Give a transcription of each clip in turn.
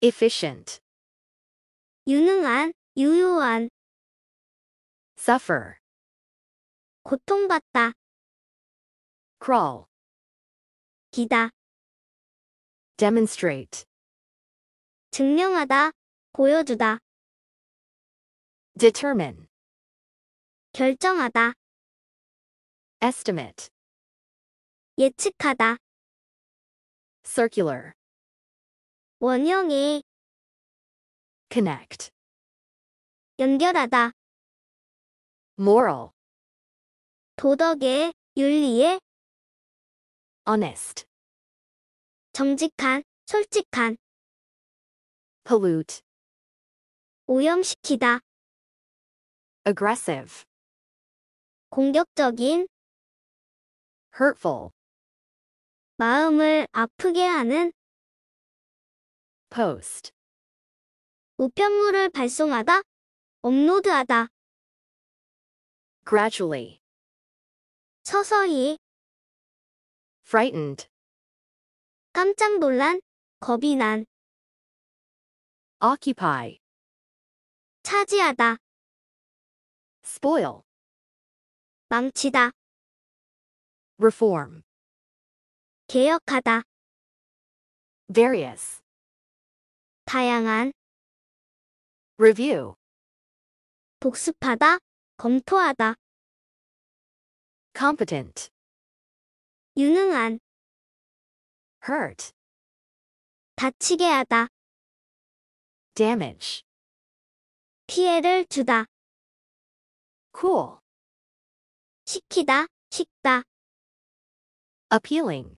efficient 유능한, 유효한 suffer 고통받다 crawl 기다 demonstrate 증명하다, 보여주다 determine 결정하다 estimate 예측하다 circular 원형에 connect 연결하다 moral 도덕에 윤리에 honest 정직한 솔직한 pollute 오염시키다 aggressive 공격적인 hurtful 마음을 아프게 하는 post 우편물을 발송하다 업로드하다 gradually 서서히 frightened 깜짝 놀란 겁이 난 occupy 차지하다 spoil 망치다 reform 개혁하다 various 다양한 review 복습하다, 검토하다 competent 유능한 hurt 다치게 하다 damage 피해를 주다 cool 시키다, 식다 appealing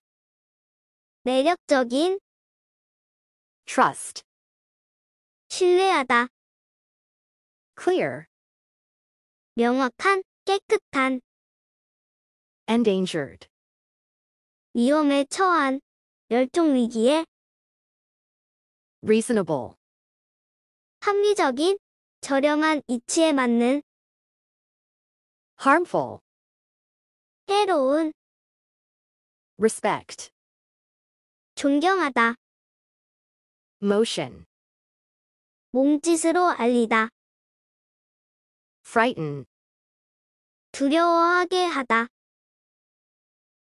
매력적인 trust 신뢰하다. clear, 명확한, 깨끗한, endangered, 위험에 처한, 멸종위기에 reasonable, 합리적인, 저렴한 이치에 맞는, harmful, 해로운, respect, 존경하다. motion, 몸짓으로 알리다. frighten, 두려워하게 하다.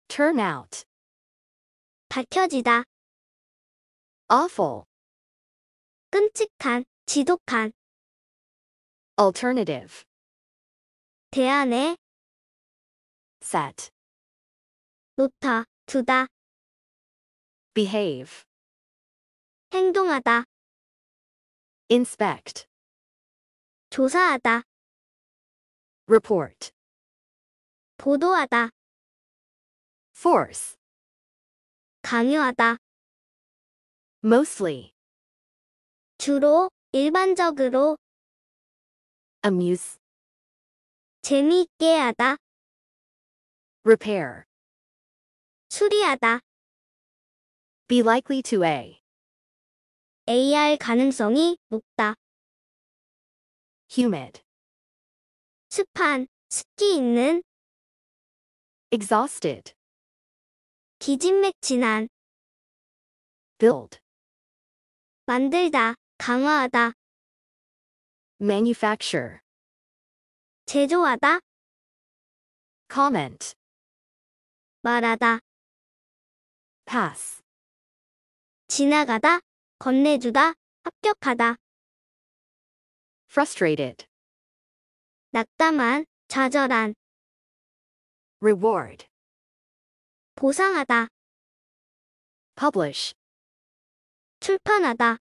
turn out, 밝혀지다. awful, 끔찍한, 지독한, alternative, 대안에 set, 놓다, 두다, behave, 행동하다. inspect 조사하다 report 보도하다 force 강요하다 mostly 주로 일반적으로 amuse 재미있게 하다 repair 수리하다 be likely to a AR 가능성이 높다. humid, 습한, 습기 있는, exhausted, 기진맥 진한, build, 만들다, 강화하다, manufacture, 제조하다, comment, 말하다, pass, 지나가다, 건네주다, 합격하다. frustrated, 낙담한, 좌절한, reward, 보상하다, publish, 출판하다,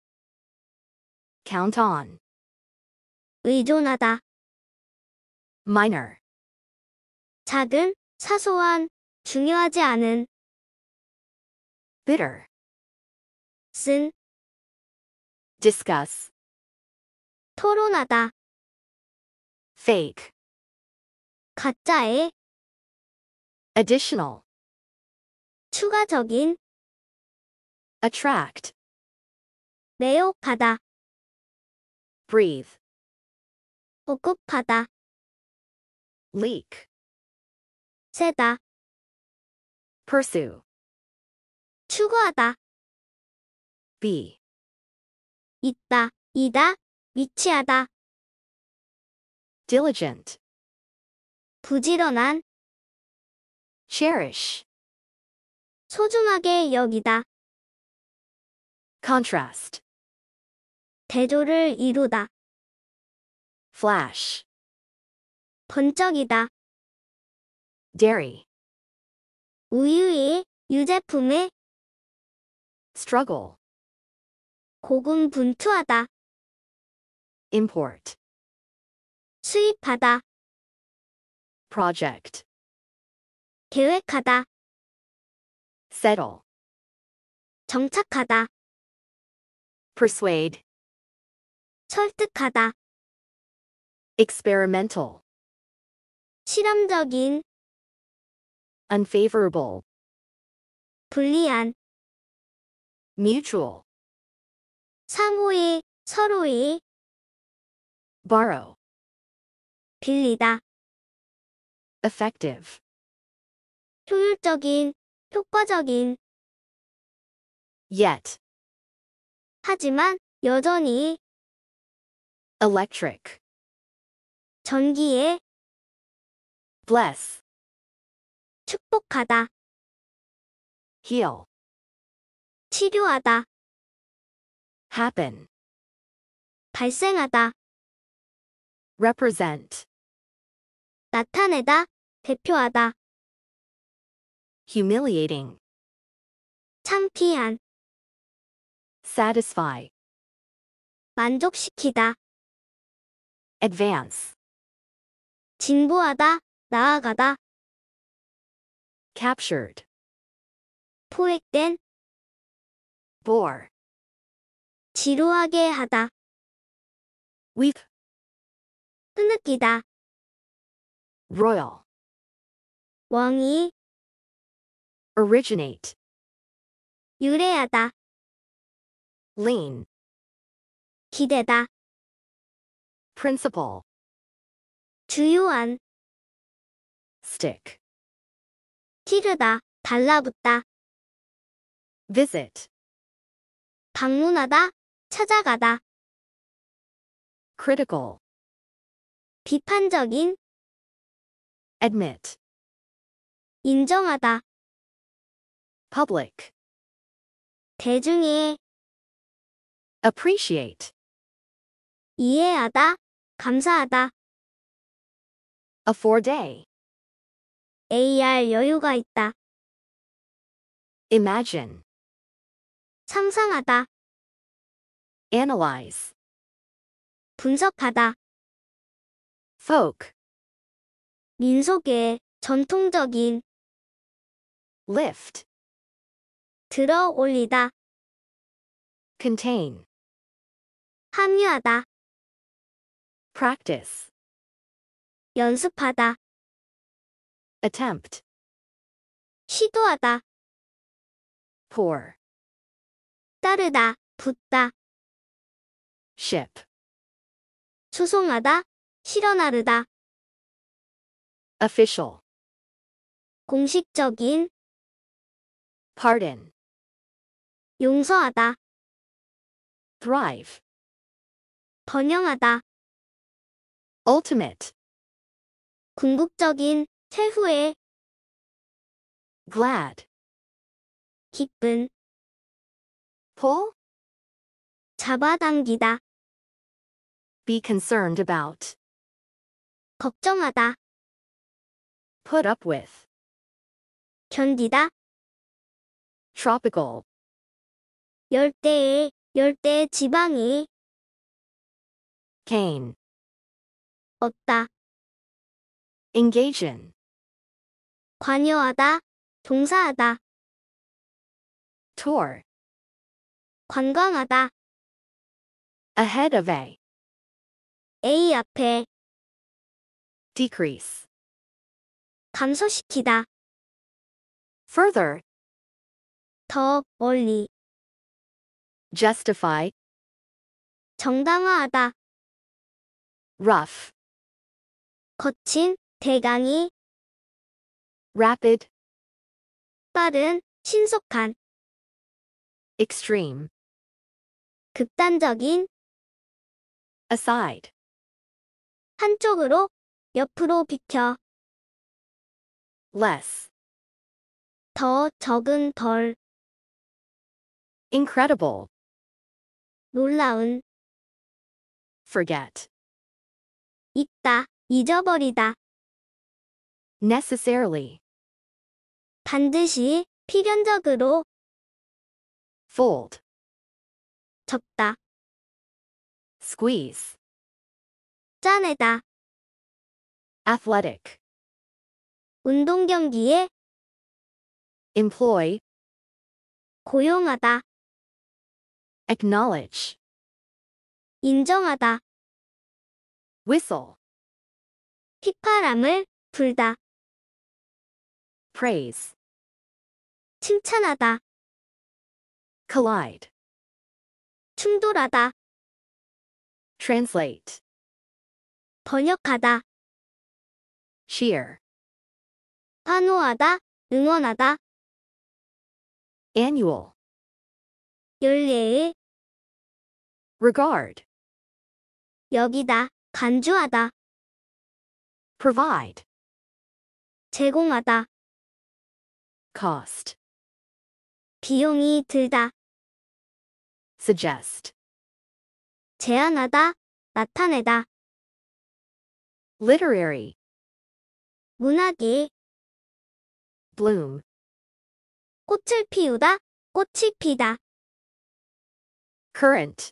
count on, 의존하다, minor, 작은, 사소한, 중요하지 않은, bitter, 쓴, discuss 토론하다 fake 가짜의 additional 추가적인 attract 매혹하다 breathe 보급하다 leak 새다. pursue 추구하다 be 있다, 이다, 위치하다. diligent, 부지런한, cherish, 소중하게 여기다, contrast, 대조를 이루다, flash, 번쩍이다, dairy, 우유의 유제품의 struggle, 고군분투하다. import 수입하다. project 계획하다. settle 정착하다. persuade 설득하다. experimental 실험적인 unfavorable 불리한 mutual 상호의, 서로의 borrow 빌리다 effective 효율적인, 효과적인 yet 하지만 여전히 electric 전기에 bless 축복하다 heal 치료하다 happen 발생하다 represent 나타내다 대표하다 humiliating 창피한 satisfy 만족시키다 advance 진보하다 나아가다 captured 포획된 bore 지루하게 하다. weep 흐느끼다. royal 왕이 originate 유래하다. lean 기대다. principle 주요한 stick 찌르다, 달라붙다. visit 방문하다, 찾아가다. critical, 비판적인, admit, 인정하다, public, 대중의, appreciate, 이해하다, 감사하다, afford a, AR 여유가 있다, imagine, 상상하다, analyze 분석하다 folk 민속의 전통적인 lift 들어 올리다 contain 합류하다 practice 연습하다 attempt 시도하다 pour 따르다, 붙다 ship. 수송하다, 실어나르다. official. 공식적인 pardon. 용서하다. thrive. 번영하다. ultimate. 궁극적인, 최후의 glad. 기쁜 pull 잡아당기다 be concerned about, 걱정하다, put up with, 견디다, tropical, 열대의, 열대의 지방이, cane, 얻다, engage in, 관여하다, 종사하다, tour, 관광하다, ahead of a, A 앞에 decrease 감소시키다 further 더 멀리 justify 정당화하다 rough 거친 대강이 rapid 빠른 신속한 extreme 극단적인 aside 한쪽으로, 옆으로 비켜. less, 더, 적은, 덜, incredible, 놀라운, forget, 있다, 잊어버리다, necessarily, 반드시, 필연적으로, fold, 접다, squeeze, 짜내다. athletic 운동 경기에 employ 고용하다. acknowledge 인정하다. whistle 휘파람을 불다. praise 칭찬하다. collide 충돌하다. translate 번역하다. cheer, 환호하다, 응원하다, annual, 연례에 regard, 여기다, 간주하다, provide, 제공하다, cost, 비용이 들다, suggest, 제안하다, 나타내다. literary 문학이 bloom 꽃을 피우다 꽃이 피다 current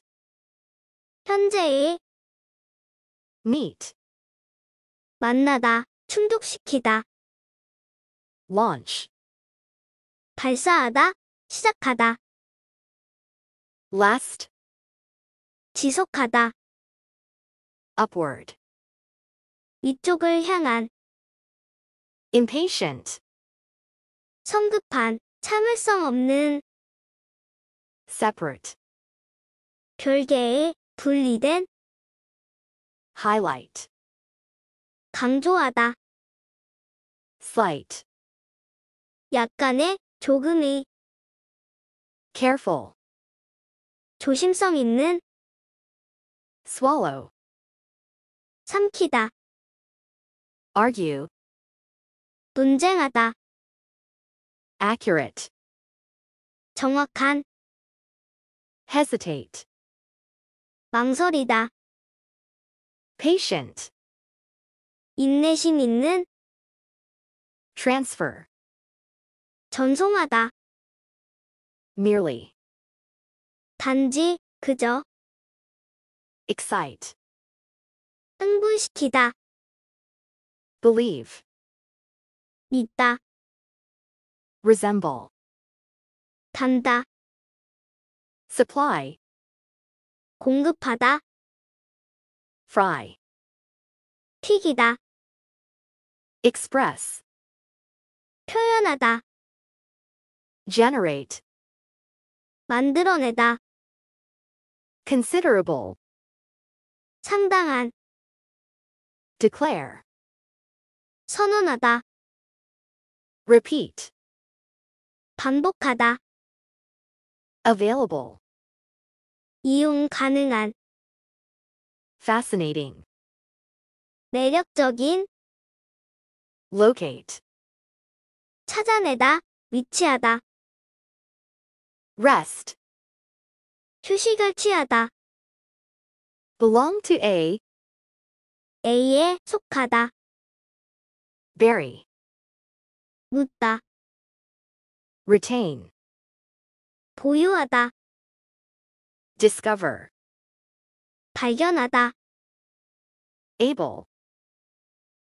현재의 meet 만나다 충족시키다 launch 발사하다 시작하다 last 지속하다 upward 이쪽을 향한 impatient 성급한 참을성 없는 separate 별개의 분리된 highlight 강조하다 slight 약간의 조금의 careful 조심성 있는 swallow 삼키다 argue 논쟁하다 accurate 정확한 hesitate 망설이다 patient 인내심 있는 transfer 전송하다 merely 단지 그저 excite 흥분시키다 believe 믿다 resemble 단다 supply 공급하다 fry 튀기다 express 표현하다 generate 만들어내다 considerable 상당한 declare 선언하다. repeat 반복하다. available 이용 가능한 fascinating 매력적인 locate 찾아내다, 위치하다. rest 휴식을 취하다. belong to A A에 속하다. bury 묻다 retain 보유하다 discover 발견하다 able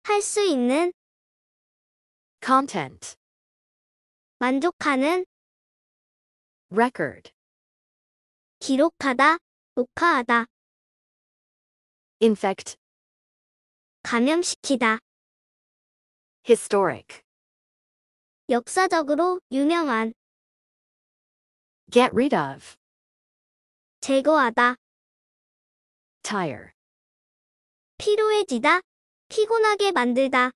할 수 있는 content 만족하는 record 기록하다 녹화하다 infect 감염시키다 historic 역사적으로 유명한 get rid of 제거하다 tire 피로해지다 피곤하게 만들다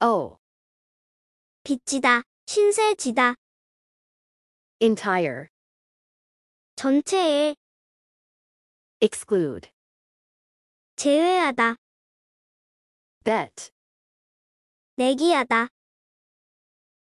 oh 빚지다 신세 지다 entire 전체에 exclude 제외하다 bet 내기하다.